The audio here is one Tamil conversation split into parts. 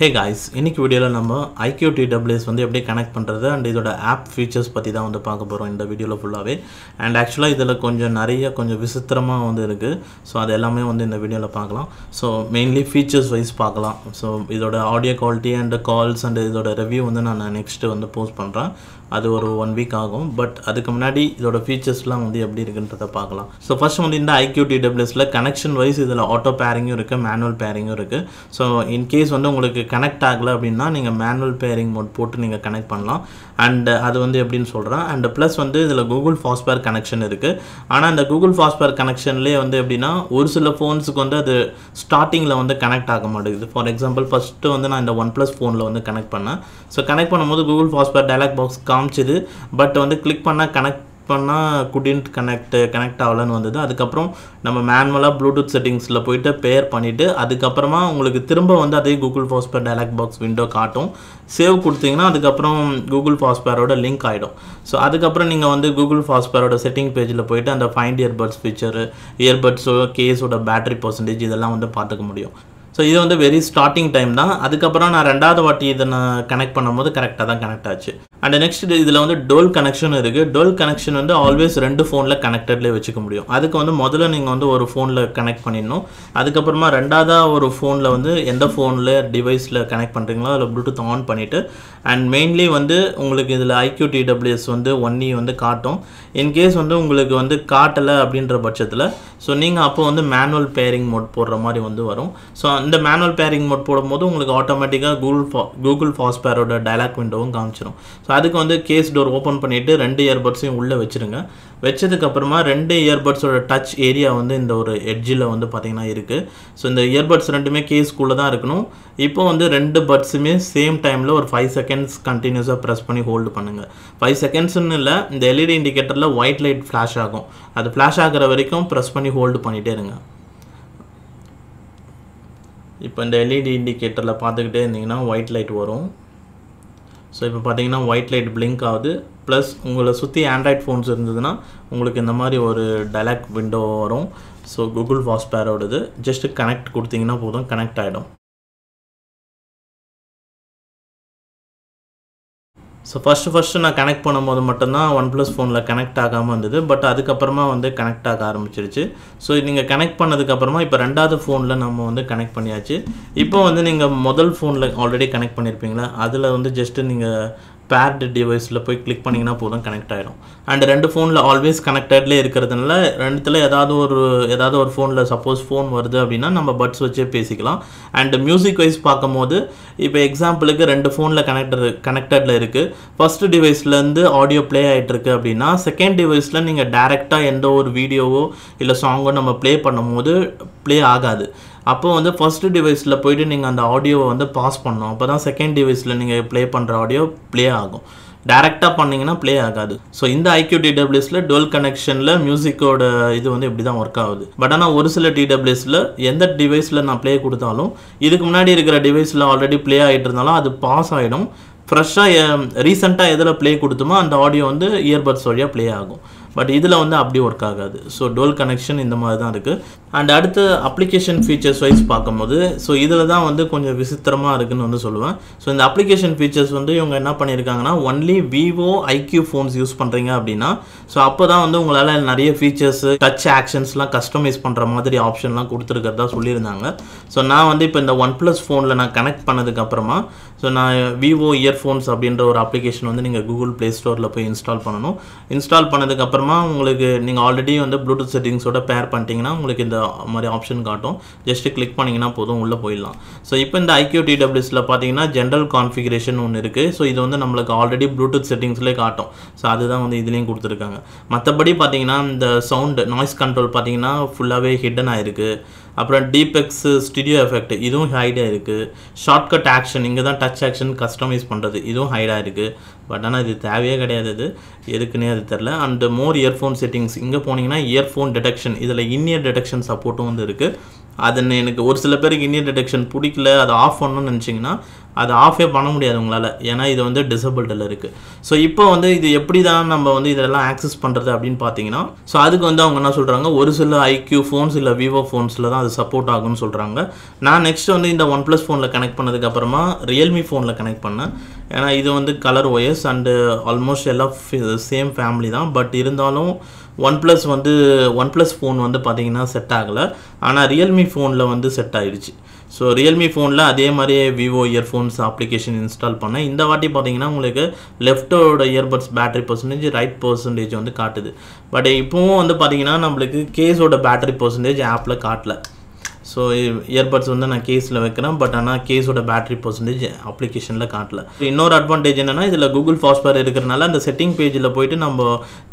ஹே காய்ஸ் இன்றைக்கி வீடியோவில் நம்ம ஐக்யூ டிடபிள்யூஎஸ் வந்து எப்படி கனெக்ட் பண்ணுறது அண்ட் இதோட ஆப் ஃபீச்சர்ஸ் பற்றி தான் வந்து பார்க்க போகிறோம் இந்த வீடியோவில் ஃபுல்லாகவே அண்ட் ஆக்சுவலாக இதில் கொஞ்சம் நிறைய கொஞ்சம் விசித்திரமாக வந்து இருக்குது ஸோ அது எல்லாமே வந்து இந்த வீடியோவில் பார்க்கலாம் ஸோ மெயின்லி ஃபீச்சர்ஸ் வைஸ் பார்க்கலாம் ஸோ இதோட audio quality and calls and இதோட ரிவ்யூ வந்து நான் நெக்ஸ்ட்டு வந்து போஸ்ட் பண்ணுறேன் அது ஒரு ஒன் வீக் ஆகும் பட் அதுக்கு முன்னாடி இதோட ஃபீச்சர்ஸ்லாம் வந்து எப்படி இருக்குன்றத பார்க்கலாம் ஸோ ஃபஸ்ட் வந்து இந்த ஐக்யூ டபிள்யூஸில் கனெக்ஷன் வைஸ் இதில் ஆட்டோ பேரிங்கும் இருக்குது மேனுவல் பேரிங்கும் இருக்குது ஸோ இன்கேஸ் வந்து உங்களுக்கு கனெக்ட் ஆகலை அப்படின்னா நீங்கள் மேனுவல் பேரிங் மோட் போட்டு நீங்கள் கனெக்ட் பண்ணலாம் அண்ட் அது வந்து எப்படின்னு சொல்கிறேன் அண்ட் ப்ளஸ் வந்து இதில் கூகுள் ஃபாஸ்பேர் கனெக்ஷன் இருக்குது ஆனால் அந்த கூகுள் ஃபாஸ்பேர் கனெக்ஷன்லேயே வந்து எப்படின்னா ஒரு சில ஃபோன்ஸுக்கு வந்து அது ஸ்டார்டிங்கில் வந்து கனெக்ட் ஆக மாட்டேங்குது ஃபார் எக்ஸாம்பிள் ஃபஸ்ட்டு வந்து நான் இந்த ஒன் ப்ளஸ் ஃபோனில் வந்து கனெக்ட் பண்ணேன் ஸோ கனெக்ட் பண்ணும்போது கூகுள் ஃபாஸ்பேர் டைலாக் பாக்ஸ் காமிச்சிது பட் வந்து கிளிக் பண்ணால் கனெக்ட் பண்ணால் குடின்ட் கனெக்ட் கனெக்ட் ஆகலன்னு வந்தது அதுக்கப்புறம் நம்ம மேனுவலாக ப்ளூடூத் செட்டிங்ஸில் போயிட்டு பேர் பண்ணிவிட்டு அதுக்கப்புறமா உங்களுக்கு திரும்ப வந்து அதே Google fast pair dialog box window காட்டும் சேவ் கொடுத்தீங்கன்னா அதுக்கப்புறம் கூகுள் ஃபாஸ்பேரோட லிங்க் ஆகிடும் ஸோ அதுக்கப்புறம் நீங்கள் வந்து கூகுள் ஃபாஸ்பேரோட செட்டிங் பேஜில் போயிட்டு அந்த ஃபைண்ட் இயர்பட்ஸ் ஃபீச்சர் இயர்பட்ஸோ கேஸோட பேட்டரி பர்சன்டேஜ் இதெல்லாம் வந்து பார்த்துக்க முடியும் ஸோ இது வந்து வெரி ஸ்டார்டிங் டைம் தான் அதுக்கப்புறம் நான் ரெண்டாவது வாட்டி இதை நான் கனெக்ட் பண்ணும்போது கரெக்டாக தான் கனெக்ட் ஆச்சு அண்ட் நெக்ஸ்ட் இதில் வந்து டோல் கனெக்ஷன் இருக்குது டோல் கனெக்ஷன் வந்து ஆல்வேஸ் ரெண்டு ஃபோனில் கனெக்டட்லேயே வச்சுக்க முடியும் அதுக்கு வந்து முதல்ல நீங்கள் வந்து ஒரு ஃபோனில் கனெக்ட் பண்ணிடணும் அதுக்கப்புறமா ரெண்டாவதாக ஒரு ஃபோனில் வந்து எந்த ஃபோனில் டிவைஸில் கனெக்ட் பண்ணுறீங்களோ அதில் ப்ளூடூத் ஆன் பண்ணிவிட்டு அண்ட் மெயின்லி வந்து உங்களுக்கு இதில் ஐக்யூ டிடபிள்யூஎஸ் வந்து ஒன்னி e வந்து காட்டும் இன்கேஸ் வந்து உங்களுக்கு வந்து காட்டலை அப்படின்ற பட்சத்தில் ஸோ நீங்கள் அப்போ வந்து மேனுவல் பேரிங் மோட் போடுற மாதிரி வந்து வரும் ஸோ அந்த மேனுவல் பேரிங் மோட் போடும்போது உங்களுக்கு ஆட்டோமேட்டிக்காக கூகுள் ஃபா கூகுள் ஃபாஸ்ட் பேரோட டைலாக் விண்டோவும் காமிச்சிடும் ஸோ அதுக்கு வந்து கேஸ் டோர் ஓப்பன் பண்ணிவிட்டு ரெண்டு இயர்பட்ஸையும் உள்ளே வச்சுருங்க வச்சதுக்கப்புறமா ரெண்டு இயர்பட்ஸோட டச் ஏரியா வந்து இந்த ஒரு எட்ஜில் வந்து பார்த்திங்கன்னா இருக்குது ஸோ இந்த இயர்பட்ஸ் ரெண்டுமே கேஸ்க்குள்ளே தான் இருக்கணும் இப்போ வந்து ரெண்டு பட்ஸுமே சேம் டைமில் ஒரு ஃபைவ் செகண்ட்ஸ் கண்டினியூஸாக ப்ரெஸ் பண்ணி ஹோல்டு பண்ணுங்கள் ஃபைவ் செகண்ட்ஸ்ன்னு இல்லை இந்த எல்இடி இண்டிகேட்டரில் ஒயிட் லைட் ஃப்ளாஷ் ஆகும் அது ஃப்ளாஷ் ஆகிற வரைக்கும் ப்ரெஸ் பண்ணி ஹோல்டு பண்ணிகிட்டே இருங்க இப்போ இந்த எல்இடி e இண்டிகேட்டரில் பார்த்துக்கிட்டே இருந்தீங்கன்னா ஒயிட் லைட் வரும் ஸோ இப்போ பார்த்தீங்கன்னா ஒயிட் லைட் பிளிங்க் ஆகுது ப்ளஸ் உங்களை சுற்றி ஆண்ட்ராய்ட் ஃபோன்ஸ் இருந்ததுன்னா உங்களுக்கு இந்த மாதிரி ஒரு டைலாக் விண்டோ வரும் ஸோ கூகுள் வாஸ்பேரோடது ஜஸ்ட்டு கனெக்ட் கொடுத்தீங்கன்னா போதும் கனெக்ட் ஆகிடும் ஸோ ஃபஸ்ட்டு ஃபஸ்ட்டு நான் கனெக்ட் பண்ணும்போது மட்டும்தான் ஒன் ப்ளஸ் ஃபோனில் கனெக்ட் ஆகாமல் இருந்தது பட் அதுக்கப்புறமா வந்து கனெக்ட் ஆக ஆரம்பிச்சிருச்சு ஸோ நீங்கள் கனெக்ட் பண்ணதுக்கப்புறமா இப்போ ரெண்டாவது ஃபோனில் நம்ம வந்து கனெக்ட் பண்ணியாச்சு இப்போ வந்து நீங்கள் முதல் ஃபோனில் ஆல்ரெடி கனெக்ட் பண்ணியிருப்பீங்களா அதில் வந்து ஜஸ்ட்டு நீங்கள் பேர்டு டிவைஸில் போய் கிளிக் பண்ணிங்கன்னா போதும் கனெக்ட் ஆகிடும் அண்ட் ரெண்டு ஃபோனில் ஆல்வேஸ் கனெக்டட்லேயே இருக்கிறதுனால ரெண்டுத்தில் ஏதாவது ஒரு ஏதாவது ஒரு ஃபோனில் சப்போஸ் ஃபோன் வருது அப்படின்னா நம்ம பட்ஸ் வச்சே பேசிக்கலாம் அண்ட் மியூசிக் வைஸ் பார்க்கும்போது இப்போ எக்ஸாம்பிளுக்கு ரெண்டு ஃபோனில் கனெக்டர் கனெக்டடில் இருக்குது ஃபஸ்ட்டு டிவைஸ்லேருந்து ஆடியோ ப்ளே ஆகிட்டுருக்கு அப்படின்னா செகண்ட் டிவைஸில் நீங்கள் டேரெக்டாக எந்த ஒரு வீடியோவோ இல்லை சாங்கோ நம்ம ப்ளே பண்ணும்போது ப்ளே ஆகாது அப்போ வந்து ஃபஸ்ட்டு டிவைஸில் போயிட்டு நீங்கள் அந்த ஆடியோவை வந்து பாஸ் பண்ணோம் அப்போ தான் செகண்ட் டிவைஸில் நீங்கள் ப்ளே பண்ணுற ஆடியோ ப்ளே ஆகும் டேரெக்டாக பண்ணிங்கன்னா ப்ளே ஆகாது ஸோ இந்த ஐக்யூ டிடபிள்யூஸில் டுவெல் கனெக்ஷனில் மியூசிக்கோட இது வந்து இப்படி தான் ஒர்க் ஆகுது பட் ஆனால் ஒரு சில டிடபிள்யூஸில் எந்த டிவைஸில் நான் ப்ளே கொடுத்தாலும் இதுக்கு முன்னாடி இருக்கிற டிவைஸில் ஆல்ரெடி ப்ளே ஆகிட்டு இருந்தாலும் அது பாஸ் ஆகிடும் ஃப்ரெஷ்ஷாக ரீசெண்டாக எதில் ப்ளே கொடுத்தோமோ அந்த ஆடியோ வந்து இயர்பட்ஸ் வழியாக ப்ளே ஆகும் பட் இதில் வந்து அப்படி ஒர்க் ஆகாது ஸோ டோல் கனெக்ஷன் இந்த மாதிரி தான் இருக்குது அண்ட் அடுத்து அப்ளிகேஷன் ஃபீச்சர்ஸ் வைஸ் பார்க்கும்போது ஸோ இதில் தான் வந்து கொஞ்சம் விசித்திரமாக இருக்குதுன்னு வந்து சொல்லுவேன் ஸோ இந்த அப்ளிகேஷன் ஃபீச்சர்ஸ் வந்து இவங்க என்ன பண்ணியிருக்காங்கன்னா only Vivo iQOO phones use பண்ணுறீங்க அப்படின்னா ஸோ அப்போ தான் வந்து உங்களால் நிறைய ஃபீச்சர்ஸ் டச் ஆக்ஷன்ஸ்லாம் கஸ்டமைஸ் பண்ணுற மாதிரி ஆப்ஷன்லாம் கொடுத்துருக்கிறதா சொல்லியிருந்தாங்க ஸோ நான் வந்து இப்போ இந்த ஒன் ப்ளஸ் ஃபோனில் நான் கனெக்ட் பண்ணதுக்கப்புறமா ஸோ நான் விவோ இயர்ஃபோன்ஸ் அப்படின்ற ஒரு அப்ளிகேஷன் வந்து நீங்கள் கூகுள் ப்ளே ஸ்டோரில் போய் இன்ஸ்டால் பண்ணணும் இன்ஸ்டால் பண்ணதுக்கப்புறமா அப்புறமா உங்களுக்கு நீங்கள் ஆல்ரெடி வந்து ப்ளூடூத் செட்டிங்ஸோட பேர் பண்ணிட்டீங்கன்னா உங்களுக்கு இந்த மாதிரி ஆப்ஷன் காட்டும் ஜஸ்ட்டு கிளிக் பண்ணிங்கன்னா போதும் உள்ளே போயிடலாம் ஸோ இப்போ இந்த ஐக்யூ டிடபிள்யூஸில் பார்த்தீங்கன்னா ஜென்ரல் கான்ஃபிகரேஷன் ஒன்று இருக்குது ஸோ இது வந்து நம்மளுக்கு ஆல்ரெடி ப்ளூடூத் செட்டிங்ஸ்லேயே காட்டும் ஸோ அதுதான் வந்து இதுலேயும் கொடுத்துருக்காங்க மற்றபடி பார்த்தீங்கன்னா இந்த சவுண்டு நாய்ஸ் கண்ட்ரோல் பார்த்தீங்கன்னா ஃபுல்லாகவே ஹிடன் ஆகிருக்கு அப்புறம் டீபெக்ஸ் ஸ்டுடியோ எஃபெக்ட் இதுவும் ஹைடாக இருக்குது ஷார்ட்கட் ஆக்ஷன் இங்கே தான் டச் ஆக்ஷன் கஸ்டமைஸ் பண்ணுறது இதுவும் ஹைடாக இருக்குது பட் ஆனால் இது தேவையே கிடையாது இது எதுக்குன்னே அது தெரில அண்ட் மோர் ஒரு இயர்ஃபோன் செட்டிங்ஸ் இங்கே போனீங்கன்னா இயர்ஃபோன் டெடெக்ஷன் இதில் இன்னியர் டெடெக்ஷன் சப்போர்ட்டும் வந்து இருக்குது அது எனக்கு ஒரு சில பேருக்கு இன்னியர் டெடெக்ஷன் பிடிக்கல அதை ஆஃப் பண்ணணும்னு நினச்சிங்கன்னா அது ஆஃபே பண்ண முடியாது உங்களால் ஏன்னா இது வந்து டிசபிள்டில் இருக்குது ஸோ இப்போ வந்து இது எப்படி தான் நம்ம வந்து இதெல்லாம் ஆக்சஸ் பண்ணுறது அப்படின்னு பார்த்தீங்கன்னா ஸோ அதுக்கு வந்து அவங்க என்ன சொல்கிறாங்க ஒரு சில ஐக்யூ ஃபோன்ஸ் இல்லை விவோ ஃபோன்ஸில் தான் அது சப்போர்ட் ஆகும்னு சொல்கிறாங்க நான் நெக்ஸ்ட் வந்து இந்த ஒன் ப்ளஸ் ஃபோனில் கனெக்ட் பண்ணதுக்கப்புறமா ரியல்மி ஃபோனில் கனெக்ட் பண்ணேன் ஏன்னா இது வந்து கலர் ஒயர்ஸ் அண்டு ஆல்மோஸ்ட் எல்லாம் சேம் ஃபேமிலி தான் பட் இருந்தாலும் ஒன் ப்ளஸ் வந்து ஒன் ப்ளஸ் ஃபோன் வந்து பார்த்திங்கன்னா செட் ஆகலை ஆனால் ரியல்மி ஃபோனில் வந்து செட் ஆகிடுச்சு ஸோ ரியல்மி ஃபோனில் அதே மாதிரியே விவோ இயர்ஃபோன்ஸ் அப்ளிகேஷன் இன்ஸ்டால் பண்ணேன் இந்த வாட்டி பார்த்தீங்கன்னா உங்களுக்கு லெஃப்டோட earbuds battery percentage right percentage வந்து காட்டுது பட் இப்போவும் வந்து பார்த்தீங்கன்னா நம்மளுக்கு கேஸோட பேட்டரி பர்சன்டேஜ் ஆப்பில் காட்டல ஸோ இயர்பட்ஸ் வந்து நான் கேஸில் வைக்கிறேன் பட் ஆனால் கேஸோட பேட்ரி பர்சன்டேஜ் அப்ளிகேஷனில் காட்டல இன்னொரு அட்வான்டேஜ் என்னென்னா இதில் கூகுள் ஃபாஸ்ட்வேர் இருக்கிறனால அந்த செட்டிங் பேஜில் போயிட்டு நம்ம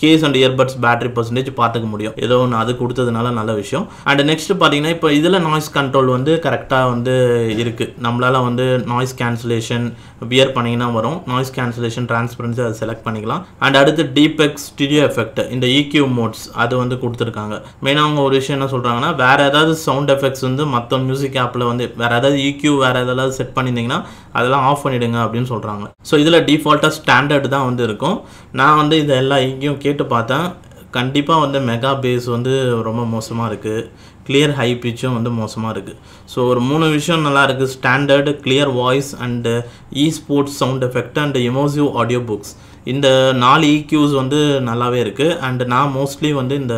case and earbuds battery percentage பார்த்துக்க முடியும் ஏதோ ஒன்று அது கொடுத்ததுனால நல்ல விஷயம் அண்ட் நெக்ஸ்ட் பார்த்தீங்கன்னா இப்போ இதில் நாய்ஸ் கண்ட்ரோல் வந்து கரெக்டாக வந்து இருக்குது நம்மளால் வந்து நாய்ஸ் கேன்சலேஷன் வியர் பண்ணிங்கன்னா வரும் நாய்ஸ் கேன்சலேஷன் டிரான்ஸ்பரன்சி அதை செலக்ட் பண்ணிக்கலாம் அண்ட் அடுத்து டீபெக்ஸ் ஸ்டுடியோ எஃபெக்ட் இந்த இக்யூ e மோட்ஸ் அது வந்து கொடுத்துருக்காங்க மெயினாக அவங்க ஒரு விஷயம் என்ன சொல்கிறாங்கன்னா வேறு ஏதாவது சவுண்ட் எஃபெக்ட்ஸ் வந்து மற்ற மியூசிக் ஆப்பில் வந்து வேறு ஏதாவது ஈக்யூ e வேறு எதாவது செட் பண்ணியிருந்தீங்கன்னா அதெல்லாம் ஆஃப் பண்ணிவிடுங்க அப்படின்னு சொல்கிறாங்க ஸோ இதில் டிஃபால்ட்டாக ஸ்டாண்டர்டு தான் வந்து இருக்கும் நான் வந்து இதை எல்லா இங்கேயும் கேட்டு பார்த்தேன் கண்டிப்பாக வந்து மெகா பேஸ் வந்து ரொம்ப மோசமாக இருக்குது கிளியர் ஹை பிச்சும் வந்து மோசமாக இருக்குது ஸோ ஒரு மூணு விஷயம் நல்லா இருக்குது standard clear voice and esports sound effect and immersive audio books இந்த நாலு இக்யூஸ் e வந்து நல்லாவே இருக்குது அண்டு நான் மோஸ்ட்லி வந்து இந்த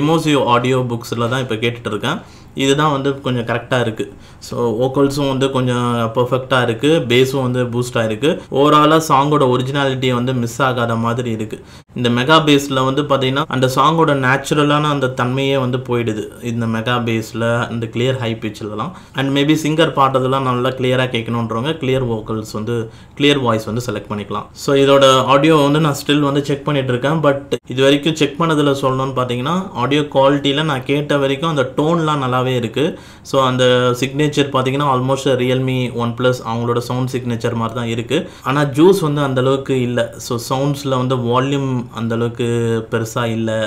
இமோசிவ் ஆடியோ புக்ஸில் தான் இப்போ கேட்டுட்ருக்கேன் இதுதான் வந்து கொஞ்சம் கரெக்டாக இருக்குது ஸோ ஓக்கல்ஸும் வந்து கொஞ்சம் பர்ஃபெக்டாக இருக்குது பேஸும் வந்து பூஸ்ட் ஆகிருக்கு ஓவராலாக சாங்கோட ஒரிஜினாலிட்டியை வந்து மிஸ் ஆகாத மாதிரி இருக்குது இந்த மெகா பேஸில் வந்து பார்த்திங்கன்னா அந்த சாங்கோட நேச்சுரலான அந்த தன்மையே வந்து போயிடுது இந்த மெகா பேஸில் அந்த கிளியர் ஹை பிச்சிலலாம் அண்ட் மேபி சிங்கர் பாட்டதெல்லாம் நல்லா கிளியராக கேட்கணுன்றவங்க கிளியர் வோக்கல்ஸ் வந்து கிளியர் வாய்ஸ் வந்து செலக்ட் பண்ணிக்கலாம் ஸோ இதோட ஆடியோ வந்து நான் ஸ்டில் வந்து செக் பண்ணிகிட்டு இருக்கேன் பட் இது வரைக்கும் செக் பண்ணதில் சொல்லணும்னு பார்த்தீங்கன்னா ஆடியோ குவாலிட்டியில் நான் கேட்ட வரைக்கும் அந்த டோன்லாம் நல்லா நல்லாவே இருக்குது ஸோ அந்த சிக்னேச்சர் பார்த்தீங்கன்னா ஆல்மோஸ்ட் ரியல்மி ஒன் ப்ளஸ் அவங்களோட சவுண்ட் சிக்னேச்சர் மாதிரி தான் இருக்குது ஆனால் ஜூஸ் வந்து அந்தளவுக்கு இல்லை ஸோ சவுண்ட்ஸில் வந்து வால்யூம் அந்தளவுக்கு பெருசாக இல்லை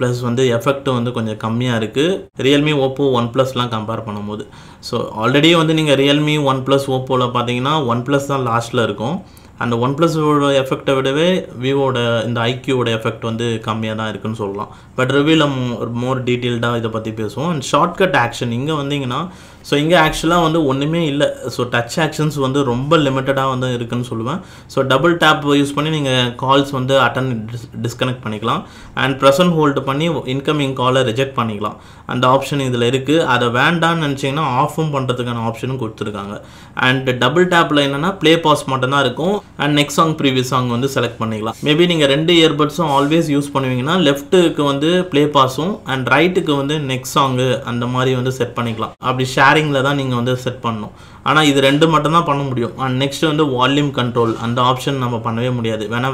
ப்ளஸ் வந்து எஃபெக்ட்டும் வந்து கொஞ்சம் கம்மியாக இருக்குது ரியல்மி ஓப்போ ஒன் ப்ளஸ்லாம் கம்பேர் பண்ணும்போது ஸோ ஆல்ரெடி வந்து நீங்கள் ரியல்மி ஒன் ப்ளஸ் ஓப்போவில் பார்த்தீங்கன்னா ஒன் ப்ளஸ் தான் லாஸ்ட்டில் இருக்கும் அந்த ஒன் ப்ளஸோட எஃபெக்டை விடவே விவோட இந்த ஐக்யூவோட எஃபெக்ட் வந்து கம்மியாக தான் இருக்குன்னு சொல்லலாம் பட் ரிவியூவில் மோர் டீட்டெயில்டாக இதை பற்றி பேசுவோம் அண்ட் ஷார்ட்கட் ஆக்ஷன் இங்கே வந்தீங்கன்னா ஸோ இங்கே ஆக்சுவலாக வந்து ஒன்றுமே இல்லை ஸோ டச் ஆக்ஷன்ஸ் வந்து ரொம்ப லிமிட்டடாக வந்து இருக்குன்னு சொல்லுவேன் ஸோ டபுள் டேப் யூஸ் பண்ணி நீங்கள் கால்ஸ் வந்து அட்டன் டிஸ் டிஸ்கனெக்ட் பண்ணிக்கலாம் அண்ட் ப்ரெசன்ட் ஹோல்டு பண்ணி இன்கமிங் காலை ரிஜெக்ட் பண்ணிக்கலாம் அந்த ஆப்ஷன் இதில் இருக்குது அதை வேண்டான்னு நினச்சிங்கன்னா ஆஃபும் பண்ணுறதுக்கான ஆப்ஷனும் கொடுத்துருக்காங்க அண்ட் டபுள் டேப்பில் என்னென்னா ப்ளே பாஸ் மட்டும்தான் இருக்கும் and next song previous song வந்து செலக்ட் பண்ணிக்கலாம் மேபி நீங்கள் ரெண்டு இயர்பட்ஸும் ஆல்வேஸ் யூஸ் பண்ணுவீங்கன்னா லெஃப்ட்டுக்கு வந்து ப்ளே பாஸும் அண்ட் ரைட்டுக்கு வந்து நெக்ஸ்ட் சாங்கு அந்த மாதிரி வந்து செட் பண்ணிக்கலாம் அப்படி ஷேர் பேரிங்கில் தான் நீங்கள் வந்து செட் பண்ணணும் ஆனால் இது ரெண்டு மட்டும்தான் பண்ண முடியும் அண்ட் நெக்ஸ்ட் வந்து வால்யூம் கண்ட்ரோல் அந்த ஆப்ஷன் நம்ம பண்ணவே முடியாது வேணா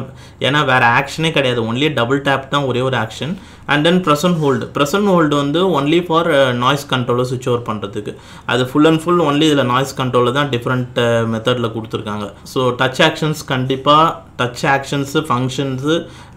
ஏன்னா வேறு ஆக்ஷனே கிடையாது ஒன்லி டபுள் டேப் தான் ஒரே ஒரு action and then press and hold press and hold வந்து ஒன்லி ஃபார் நாய்ஸ் கண்ட்ரோலை சுவிச் ஓவர் பண்ணுறதுக்கு அது ஃபுல் அண்ட் ஃபுல் ஒன்லி இதில் நாய்ஸ் கண்ட்ரோலில் தான் டிஃப்ரெண்ட் மெத்தடில் கொடுத்துருக்காங்க ஸோ டச் ஆக்ஷன்ஸ் கண்டிப்பாக டச் ஆக்ஷன்ஸு ஃபங்க்ஷன்ஸு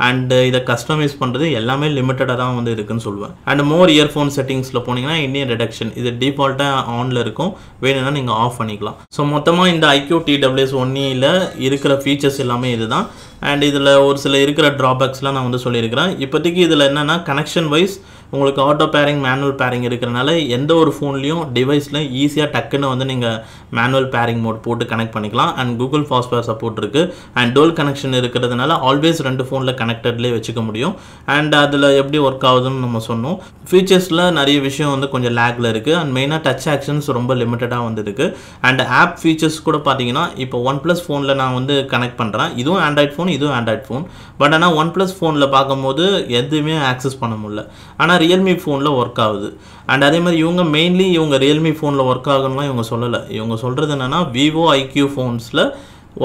அண்டு இதை கஸ்டமைஸ் பண்ணுறது எல்லாமே லிமிட்டடாக தான் வந்து இருக்குன்னு சொல்லுவேன் அண்ட் மோர் இயர்ஃபோன் செட்டிங்ஸில் போனீங்கன்னா இன்னும் ரிடக்ஷன் இது டிஃபால்ட்டாக ஆனில் இருக்கும் வேணும்னா நீங்கள் ஆஃப் பண்ணி பண்ணிக்கலாம் ஸோ மொத்தமாக இந்த ஐக்யூ டிடபிள்யூஎஸ் ஒன்னியில் இருக்கிற ஃபீச்சர்ஸ் எல்லாமே இதுதான் அண்ட் இதில் ஒரு சில இருக்கிற ட்ராபேக்ஸ்லாம் நான் வந்து சொல்லியிருக்கிறேன் இப்போதைக்கு இதில் என்னென்னா கனெக்ஷன் வைஸ் உங்களுக்கு ஆட்டோ பேரிங் மேனுவல் பேரிங் இருக்கிறனால எந்த ஒரு ஃபோன்லேயும் டிவைஸில் ஈஸியாக டக்குன்னு வந்து நீங்கள் மேனுவல் பேரிங் மோட் போட்டு கனெக்ட் பண்ணிக்கலாம் அண்ட் கூகுள் ஃபாஸ்ட்வேர் சப்போர்ட் இருக்குது அண்ட் டோல் கனெக்ஷன் இருக்கிறதுனால ஆல்வேஸ் ரெண்டு ஃபோனில் கனெக்டட்லேயே வச்சுக்க முடியும் அண்ட் அதில் எப்படி ஒர்க் ஆகுதுன்னு நம்ம சொன்னோம் ஃபீச்சர்ஸில் நிறைய விஷயம் வந்து கொஞ்சம் லேக்கில் இருக்குது அண்ட் மெயினாக டச் ஆக்ஷன்ஸ் ரொம்ப லிமிட்டடாக வந்துருக்கு அண்ட் ஆப் ஃபீச்சர்ஸ் கூட பார்த்தீங்கன்னா இப்போ ஒன் ப்ளஸ் ஃபோனில் நான் வந்து கனெக்ட் பண்ணுறேன் இதுவும் ஆண்ட்ராய்ட் ஃபோன் இதுவும் ஆண்ட்ராய்ட் ஃபோன் பட் ஆனால் ஒன் ப்ளஸ் ஃபோனில் பார்க்கும்போது எதுவுமே ஆக்சஸ் பண்ண முடியல ஆனால் ஆனால் ரியல்மி ஃபோனில் ஒர்க் ஆகுது அண்ட் அதே மாதிரி இவங்க மெயின்லி இவங்க ரியல்மி ஃபோனில் ஒர்க் ஆகும்லாம் இவங்க சொல்லலை இவங்க சொல்கிறது என்னென்னா விவோ ஐக்யூ ஃபோன்ஸில்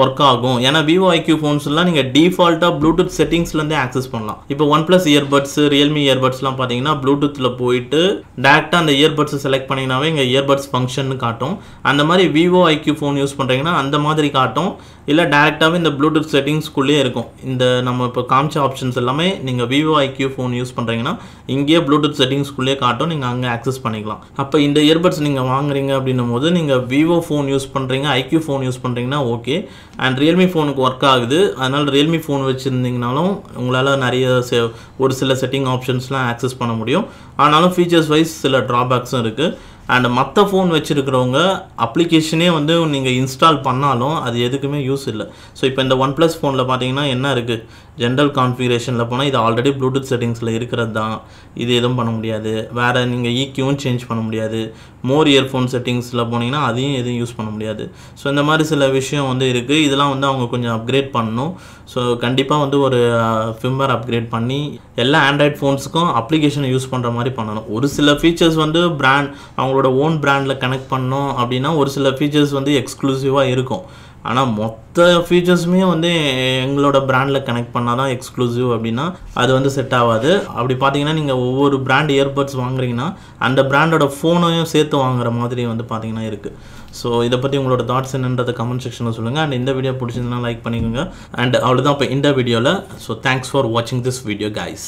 ஒர்க் ஆகும் ஏன்னா விவோ ஐக்யூ ஃபோன்ஸ்லாம் நீங்கள் டிஃபால்ட்டாக ப்ளூடூத் செட்டிங்ஸ்லேருந்தே ஆக்சஸ் பண்ணலாம் இப்போ ஒன் ப்ளஸ் இயர்பட்ஸ் ரியல்மி இயர்பட்ஸ்லாம் பார்த்தீங்கன்னா ப்ளூடூத்தில் போயிட்டு டேரெக்டாக அந்த இயர்பட்ஸை செலக்ட் பண்ணிங்கனாவே இங்கே இயர்பட்ஸ் ஃபங்க்ஷன் காட்டும் அந்த மாதிரி விவோ ஐக்யூ ஃபோன் யூஸ் பண்ணுறீங்கன்னா அந்த மாதிரி காட்டும் இல்லை டேரெக்டாகவே இந்த ப்ளூடூத் செட்டிங்ஸ்குள்ளேயே இருக்கும் இந்த நம்ம இப்போ காமிச்ச ஆப்ஷன்ஸ் எல்லாமே நீங்கள் விவோ ஐக்யூ ஃபோன் யூஸ் பண்ணுறீங்கன்னா இங்கேயே ப்ளூடூத் செட்டிங்ஸ்குள்ளேயே காட்டும் நீங்கள் அங்கே ஆக்சஸ் பண்ணிக்கலாம் அப்போ இந்த இயர்பட்ஸ் நீங்கள் வாங்குறீங்க அப்படின்னும் போது நீங்கள் விவோ ஃபோன் யூஸ் பண்ணுறீங்க ஐக்யூ ஃபோன் யூஸ் பண்ணுறீங்கன்னா ஓகே அண்ட் ரியல்மி ஃபோனுக்கு ஒர்க் ஆகுது அதனால் ரியல்மி ஃபோன் வச்சுருந்தீங்கனாலும் உங்களால் நிறைய செ ஒரு சில செட்டிங் ஆப்ஷன்ஸ்லாம் ஆக்சஸ் பண்ண முடியும் ஆனாலும் ஃபீச்சர்ஸ் வைஸ் சில ட்ராபேக்ஸும் இருக்குது அண்ட் மற்ற ஃபோன் வச்சுருக்கிறவங்க அப்ளிகேஷனே வந்து நீங்கள் இன்ஸ்டால் பண்ணாலும் அது எதுக்குமே யூஸ் இல்லை ஸோ இப்போ இந்த ஒன் ப்ளஸ் ஃபோனில் பார்த்தீங்கன்னா என்ன இருக்குது ஜென்ரல் கான்ஃபிகரேஷனில் போனால் இது ஆல்ரெடி ப்ளூடூத் செட்டிங்ஸில் இருக்கிறது தான் இது எதுவும் பண்ண முடியாது வேறு நீங்கள் ஈக்யூவும் e சேஞ்ச் பண்ண முடியாது மோர் இயர்ஃபோன் செட்டிங்ஸில் போனீங்கன்னா அதையும் எதுவும் யூஸ் பண்ண முடியாது ஸோ இந்த மாதிரி சில விஷயம் வந்து இருக்குது இதெல்லாம் வந்து அவங்க கொஞ்சம் அப்கிரேட் பண்ணணும் ஸோ கண்டிப்பாக வந்து ஒரு ஃபிம்மர் அப்கிரேட் பண்ணி எல்லா ஆண்ட்ராய்ட் ஃபோன்ஸுக்கும் அப்ளிகேஷனை யூஸ் பண்ணுற மாதிரி பண்ணணும் ஒரு சில ஃபீச்சர்ஸ் வந்து பிராண்ட் அவங்க அவங்களோட ஓன் பிராண்டில் கனெக்ட் பண்ணோம் அப்படின்னா ஒரு சில ஃபீச்சர்ஸ் வந்து எக்ஸ்க்ளூசிவாக இருக்கும் ஆனால் மொத்த ஃபீச்சர்ஸுமே வந்து எங்களோட ப்ராண்டில் கனெக்ட் பண்ணால் தான் எக்ஸ்க்ளூசிவ் அப்படின்னா அது வந்து செட் ஆகாது அப்படி பார்த்தீங்கன்னா நீங்கள் ஒவ்வொரு பிராண்ட் இயர்பட்ஸ் வாங்குறீங்கன்னா அந்த பிராண்டோட ஃபோனையும் சேர்த்து வாங்குற மாதிரி வந்து பார்த்தீங்கன்னா இருக்குது ஸோ இதை பற்றி உங்களோட தாட்ஸ் என்னன்றதை கமெண்ட் செக்ஷனில் சொல்லுங்கள் அண்ட் இந்த வீடியோ பிடிச்சிருந்தனா லைக் பண்ணிக்கோங்க அண்ட் அவ்வளோதான் இப்போ இந்த வீடியோவில் ஸோ தேங்க்ஸ் ஃபார் வாட்சிங் திஸ் வீடியோ கைஸ்